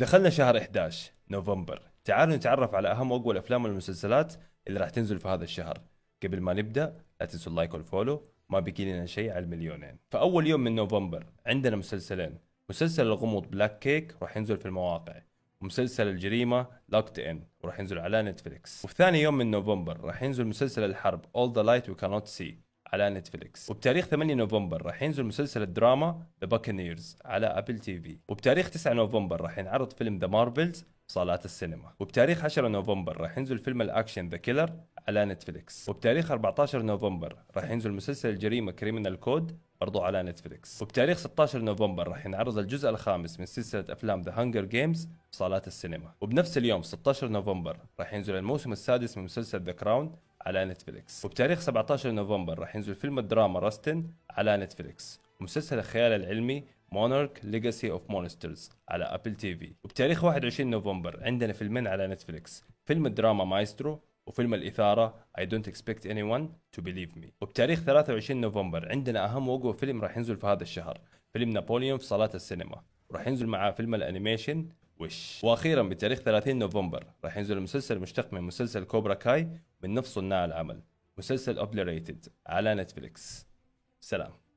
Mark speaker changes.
Speaker 1: دخلنا شهر 11 نوفمبر تعالوا نتعرف على اهم واقوى الافلام والمسلسلات اللي راح تنزل في هذا الشهر قبل ما نبدا لا تنسوا اللايك والفولو ما بقي لنا شيء على المليونين فاول يوم من نوفمبر عندنا مسلسلين مسلسل الغموض بلاك كيك راح ينزل في المواقع ومسلسل الجريمه لوكت ان وراح ينزل على نتفليكس وفي ثاني يوم من نوفمبر راح ينزل مسلسل الحرب اول ذا لايت وي كانوت سي على نتفليكس وبتاريخ 8 نوفمبر راح ينزل مسلسل الدراما ذا باكنيرز على ابل تي في وبتاريخ 9 نوفمبر راح ينعرض فيلم ذا مارفلز صالات السينما وبتاريخ 10 نوفمبر راح ينزل فيلم الاكشن ذا كيلر على نتفليكس وبتاريخ 14 نوفمبر راح ينزل مسلسل الجريمه كريمنال كود برضو على نتفليكس وبتاريخ 16 نوفمبر راح ينعرض الجزء الخامس من سلسله افلام ذا هانجر جيمز في صالات السينما وبنفس اليوم 16 نوفمبر راح ينزل الموسم السادس من مسلسل ذا كراون على نتفليكس وبتاريخ 17 نوفمبر راح ينزل فيلم الدراما راستن على نتفليكس ومسلسل الخيال العلمي مونارك ليجاسي اوف مونسترز على ابل تي في وبتاريخ 21 نوفمبر عندنا فيلمين على نتفليكس فيلم الدراما مايسترو وفيلم الإثارة I don't expect anyone to believe me وبتاريخ 23 نوفمبر عندنا أهم وقوة فيلم راح ينزل في هذا الشهر فيلم نابوليون في صالات السينما وراح ينزل معاه فيلم الأنيميشن وش واخيرا بتاريخ 30 نوفمبر راح ينزل المسلسل المشتق من مسلسل كوبرا كاي من نفس صناع العمل مسلسل اوبليريتد على نتفليكس سلام